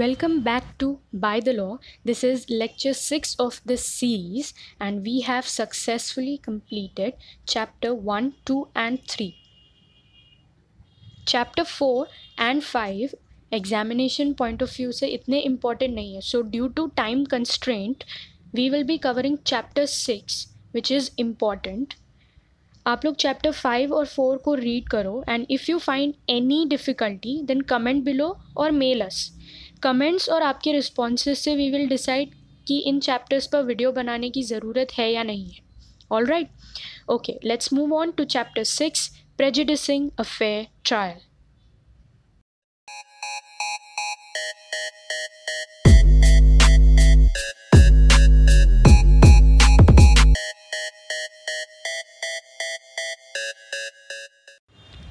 Welcome back to By the Law. This is lecture 6 of this series, and we have successfully completed chapter 1, 2, and 3. Chapter 4 and 5 examination point of view is not important. Nahi hai. So, due to time constraint, we will be covering chapter 6, which is important. आप लोग Chapter Five or Four को read करो and if you find any difficulty, then comment below or mail us. Comments और आपके responses से we will decide कि इन chapters पर video बनाने की ज़रूरत है या नहीं है all right okay let's move on to chapter six prejudicing a fair trial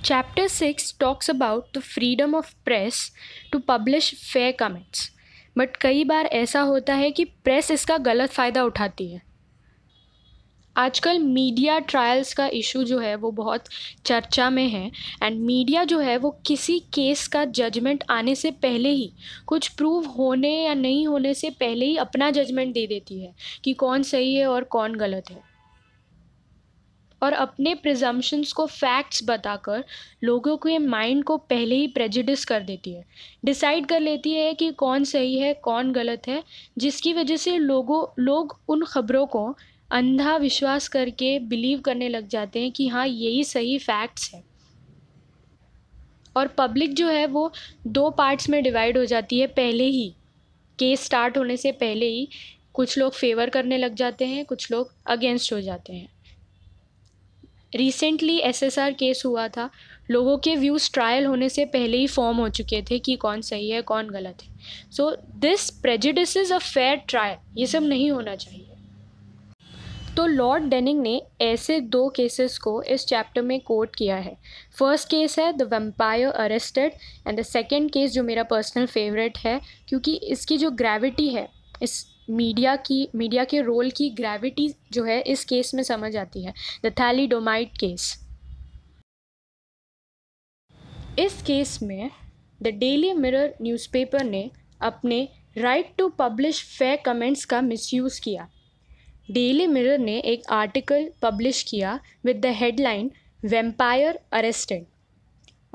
Chapter 6 talks about the freedom of press to publish fair comments. But कई बार ऐसा होता है कि प्रेस इसका गलत फ़ायदा उठाती है आजकल मीडिया ट्रायल्स का इशू जो है वो बहुत चर्चा में है एंड मीडिया जो है वो किसी केस का जजमेंट आने से पहले ही कुछ प्रूव होने या नहीं होने से पहले ही अपना जजमेंट दे देती है कि कौन सही है और कौन गलत है और अपने प्रिजम्पन्स को फैक्ट्स बताकर लोगों के माइंड को पहले ही प्रेजिडिस कर देती है डिसाइड कर लेती है कि कौन सही है कौन गलत है जिसकी वजह से लोगों लोग उन खबरों को अंधा विश्वास करके बिलीव करने लग जाते हैं कि हाँ यही सही फैक्ट्स है और पब्लिक जो है वो दो पार्ट्स में डिवाइड हो जाती है पहले ही केस स्टार्ट होने से पहले ही कुछ लोग फेवर करने लग जाते हैं कुछ लोग अगेंस्ट हो जाते हैं रिसेंटली एसएसआर केस हुआ था लोगों के व्यूज़ ट्रायल होने से पहले ही फॉर्म हो चुके थे कि कौन सही है कौन गलत है so this prejudice is a fair trial ये सब नहीं होना चाहिए तो लॉर्ड डेनिंग ने ऐसे दो केसेस को इस चैप्टर में कोट किया है फर्स्ट केस है the vampire arrested and the second case जो मेरा पर्सनल फेवरेट है क्योंकि इसकी जो ग्रेविटी है इस मीडिया की मीडिया के रोल की ग्रेविटी जो है इस केस में समझ आती है द थैलीडोमाइट केस इस केस में द डेली मिरर न्यूज़पेपर ने अपने right to publish fair comments का मिसयूज़ किया डेली मिरर ने एक आर्टिकल पब्लिश किया with the headline vampire arrested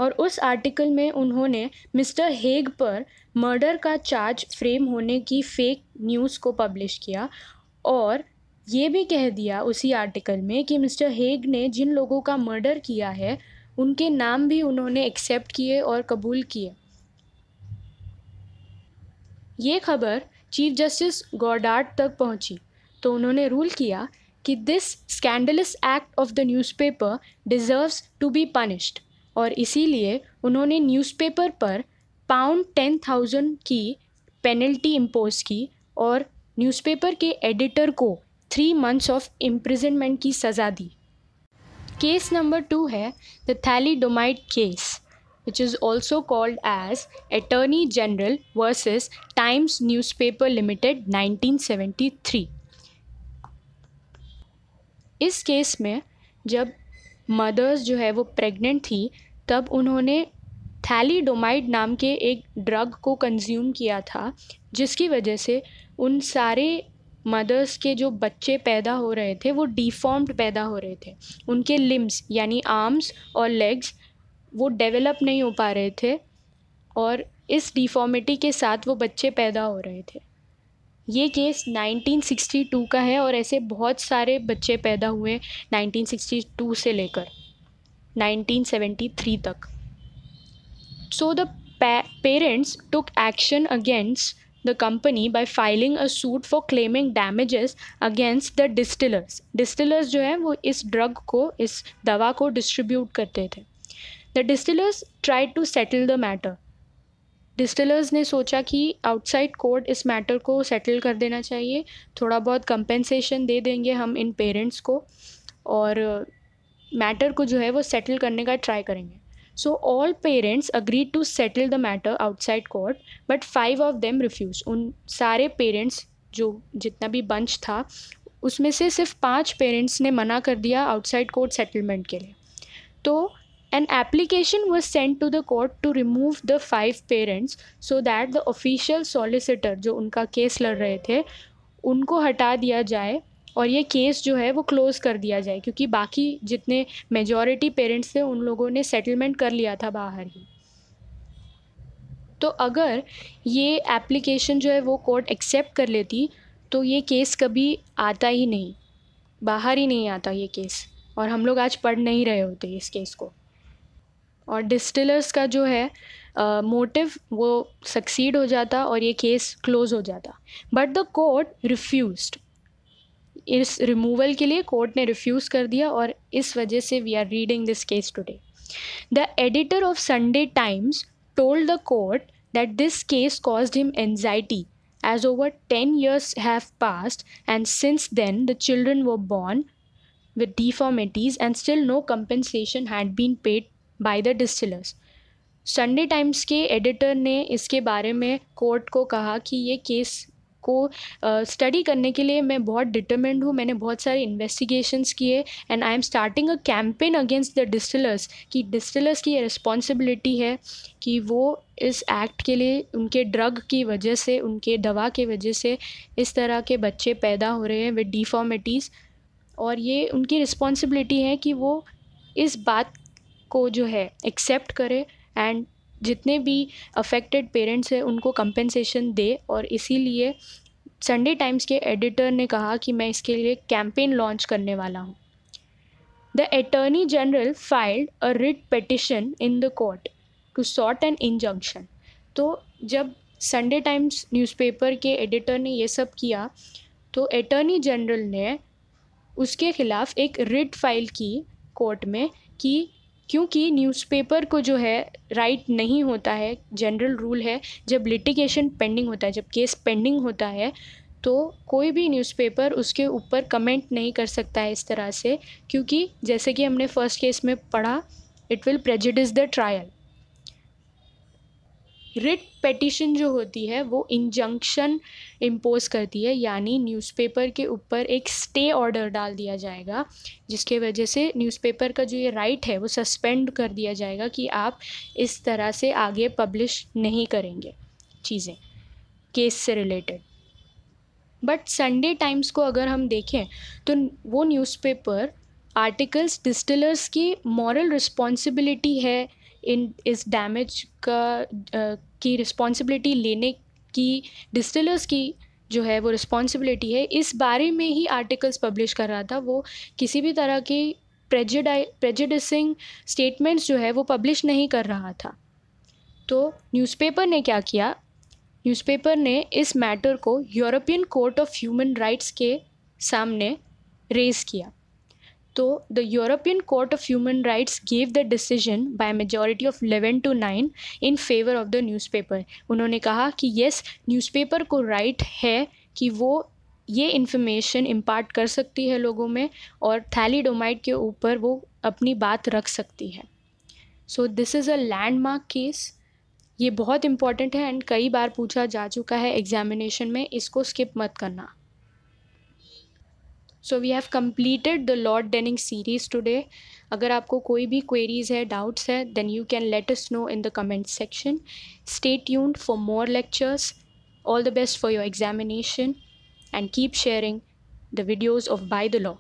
और उस आर्टिकल में उन्होंने मिस्टर हेग पर मर्डर का चार्ज फ्रेम होने की फेक न्यूज़ को पब्लिश किया और ये भी कह दिया उसी आर्टिकल में कि मिस्टर हेग ने जिन लोगों का मर्डर किया है उनके नाम भी उन्होंने एक्सेप्ट किए और कबूल किए ये खबर चीफ जस्टिस गॉडार्ड तक पहुंची तो उन्होंने रूल किया कि this scandalous act of the newspaper deserves to be punished और इसीलिए उन्होंने न्यूज़पेपर पर पाउंड टेन थाउजेंड की पेनल्टी इम्पोज की और न्यूज़पेपर के एडिटर को थ्री मंथ्स ऑफ इम्प्रिजनमेंट की सज़ा दी केस नंबर टू है the thalidomide case which is also called as Attorney General versus limited nineteen seventy 1973 इस केस में जब मदर्स जो है वो प्रेग्नेंट थी तब उन्होंने थैलीडोमाइड नाम के एक ड्रग को कंज्यूम किया था जिसकी वजह से उन सारे मदर्स के जो बच्चे पैदा हो रहे थे वो डिफॉर्म्ड पैदा हो रहे थे उनके लिम्स यानी आर्म्स और लेग्स वो डेवलप नहीं हो पा रहे थे और इस डिफॉर्मिटी के साथ वो बच्चे पैदा हो रहे थे ये केस 1962 का है और ऐसे बहुत सारे बच्चे पैदा हुए 1962 से लेकर 1973 तक so the parents took action against the company by filing a suit for claiming damages against the distillers distillers जो है वो इस ड्रग को इस दवा को डिस्ट्रीब्यूट करते थे the distillers try to settle the matter distillers ने सोचा कि आउटसाइड कोर्ट इस मैटर को सेटल कर देना चाहिए थोड़ा बहुत कंपेंसेशन दे देंगे हम इन पेरेंट्स को और मैटर uh, को जो है वो सेटल करने का ट्राई करेंगे so all parents agreed to settle the matter outside court but five of them refuse उन सारे पेरेंट्स जो जितना भी बंच था उसमें से सिर्फ पांच पेरेंट्स ने मना कर दिया आउटसाइड कोर्ट सेटलमेंट के लिए तो An application was sent to the court to remove the five parents so that the official solicitor जो उनका केस लड़ रहे थे उनको हटा दिया जाए और ये केस जो है वो क्लोज़ कर दिया जाए क्योंकि बाकी जितने मेजॉरिटी पेरेंट्स थे उन लोगों ने सेटलमेंट कर लिया था बाहर ही तो अगर ये एप्लीकेशन जो है वो कोर्ट एक्सेप्ट कर लेती तो ये केस कभी आता ही नहीं बाहर ही नहीं आता ये केस और हम लोग आज पढ़ नहीं रहे होते इस केस को और डिस्टिलर्स का जो है मोटिव uh, वो सक्सीड हो जाता और ये केस क्लोज हो जाता बट द कोर्ट रिफ्यूज इस रिमूवल के लिए कोर्ट ने रिफ्यूज़ कर दिया और इस वजह से we are reading this case today the editor of Sunday Times told the court that this case cause him anxiety as over ten years have passed and since then the children वो born with deformities and still no compensation had been paid by the distillers Sunday Times के editor ने इसके बारे में court को कहा कि ये केस को स्टडी uh, करने के लिए मैं बहुत डिटर्मेंड हूँ मैंने बहुत सारे इन्वेस्टिगेशंस किए and I am starting a campaign against the distillers कि डिस्टिलर्स की रिस्पॉन्सिबिलिटी है कि वो इस एक्ट के लिए उनके ड्रग की वजह से उनके दवा के वजह से इस तरह के बच्चे पैदा हो रहे हैं विद डिफॉर्मिटीज़ और ये उनकी रिस्पॉन्सिबिलिटी है कि वो इस बात को जो है एक्सेप्ट करे एंड जितने भी अफेक्टेड पेरेंट्स हैं उनको कंपेंसेशन दे और इसीलिए संडे टाइम्स के एडिटर ने कहा कि मैं इसके लिए कैंपेन लॉन्च करने वाला हूँ the attorney general filed a writ petition in the court to sought an injunction तो जब संडे टाइम्स न्यूज़पेपर के एडिटर ने ये सब किया तो एटर्नी जनरल ने उसके ख़िलाफ़ एक रिट फाइल की कोर्ट में कि क्योंकि न्यूज़पेपर को जो है राइट नहीं होता है जनरल रूल है जब लिटिगेशन पेंडिंग होता है जब केस पेंडिंग होता है तो कोई भी न्यूज़पेपर उसके ऊपर कमेंट नहीं कर सकता है इस तरह से क्योंकि जैसे कि हमने फर्स्ट केस में पढ़ा it will prejudice the trial writ petition जो होती है वो इंजंक्शन इम्पोज करती है यानी न्यूज़पेपर के ऊपर एक स्टे ऑर्डर डाल दिया जाएगा जिसके वजह से न्यूज़पेपर का जो ये राइट है वो सस्पेंड कर दिया जाएगा कि आप इस तरह से आगे पब्लिश नहीं करेंगे चीज़ें केस से रिलेटेड बट संडे टाइम्स को अगर हम देखें तो वो न्यूज़पेपर आर्टिकल्स डिस्टिलर्स की मॉरल रिस्पॉन्सिबिलिटी है इन इस डैमेज का की रिस्पॉन्सिबिलिटी लेने की डिस्टिलर्स की जो है वो रिस्पॉन्सिबिलिटी है इस बारे में ही आर्टिकल्स पब्लिश कर रहा था वो किसी भी तरह की प्रेजिडाई प्रेजिडिसिंग स्टेटमेंट्स जो है वो पब्लिश नहीं कर रहा था तो न्यूज़पेपर ने क्या किया न्यूज़पेपर ने इस मैटर को European Court of Human Rights के सामने रेज़ किया तो the European Court of Human Rights gave the decision by majority of eleven to nine in favour of the newspaper उन्होंने कहा कि यस न्यूज़पेपर को राइट है कि वो ये इन्फॉर्मेशन इम्पार्ट कर सकती है लोगों में और थैलीडोमाइट के ऊपर वो अपनी बात रख सकती है so this is a landmark case ये बहुत इंपॉर्टेंट है एंड कई बार पूछा जा चुका है एग्जामिनेशन में इसको स्किप मत करना so we have completed the Lord Denning series today अगर आपको कोई भी क्वेरीज है डाउट्स है then you can let us know in the comment section stay tuned for more lectures all the best for your examination and keep sharing the videos of by the law